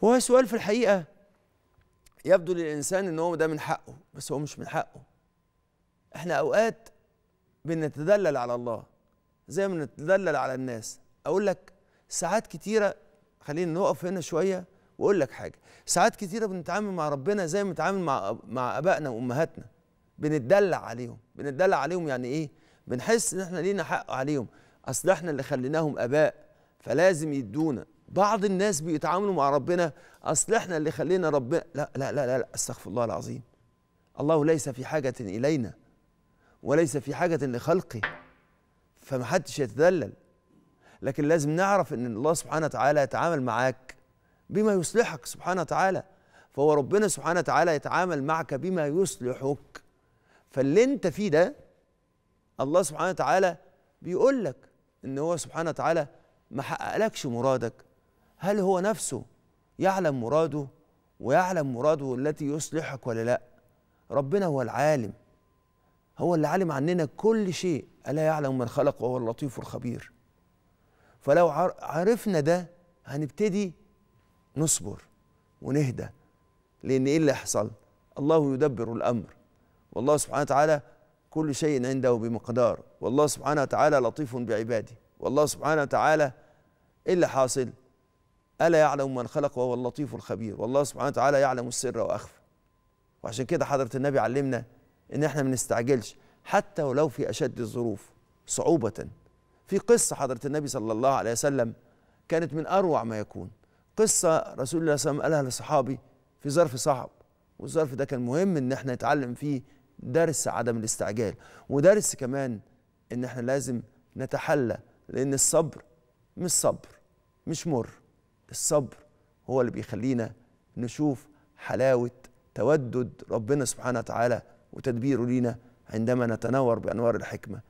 وهو سؤال في الحقيقة يبدو للإنسان إن هو ده من حقه بس هو مش من حقه إحنا أوقات بنتدلل على الله زي ما بنتدلل على الناس أقول لك ساعات كتيرة خلينا نقف هنا شوية وأقول لك حاجة ساعات كتيرة بنتعامل مع ربنا زي ما بنتعامل مع مع آبائنا وأمهاتنا بنتدلع عليهم بنتدلع عليهم يعني إيه؟ بنحس إن إحنا لينا حق عليهم أصل إحنا اللي خليناهم آباء فلازم يدونا بعض الناس بيتعاملوا مع ربنا اصل احنا اللي خلينا ربنا لا لا لا لا استغفر الله العظيم الله ليس في حاجه الينا وليس في حاجه لخلقه فمحدش يتذلل لكن لازم نعرف ان الله سبحانه وتعالى يتعامل معاك بما يصلحك سبحانه وتعالى فهو ربنا سبحانه وتعالى يتعامل معك بما يصلحك فاللي انت فيه ده الله سبحانه وتعالى بيقول لك ان هو سبحانه وتعالى ما حققلكش مرادك هل هو نفسه يعلم مراده ويعلم مراده التي يصلحك ولا لا ربنا هو العالم هو اللي عالم عننا كل شيء الا يعلم من خلق وهو اللطيف الخبير فلو عرفنا ده هنبتدي نصبر ونهدى لان ايه اللي حصل الله يدبر الامر والله سبحانه وتعالى كل شيء عنده بمقدار والله سبحانه وتعالى لطيف بعباده والله سبحانه وتعالى ايه اللي حاصل ألا يعلم من خلق وهو اللطيف الخبير والله سبحانه وتعالى يعلم السر وأخفى وعشان كده حضرة النبي علمنا إن إحنا ما نستعجلش حتى ولو في أشد الظروف صعوبة في قصة حضرة النبي صلى الله عليه وسلم كانت من أروع ما يكون قصة رسول الله صلى الله عليه وسلم قالها لصحابي في ظرف صعب والظرف ده كان مهم إن إحنا نتعلم فيه درس عدم الاستعجال ودرس كمان إن إحنا لازم نتحلى لأن الصبر مش صبر مش مر الصبر هو اللي بيخلينا نشوف حلاوة تودد ربنا سبحانه وتعالى وتدبيره لينا عندما نتنور بأنوار الحكمة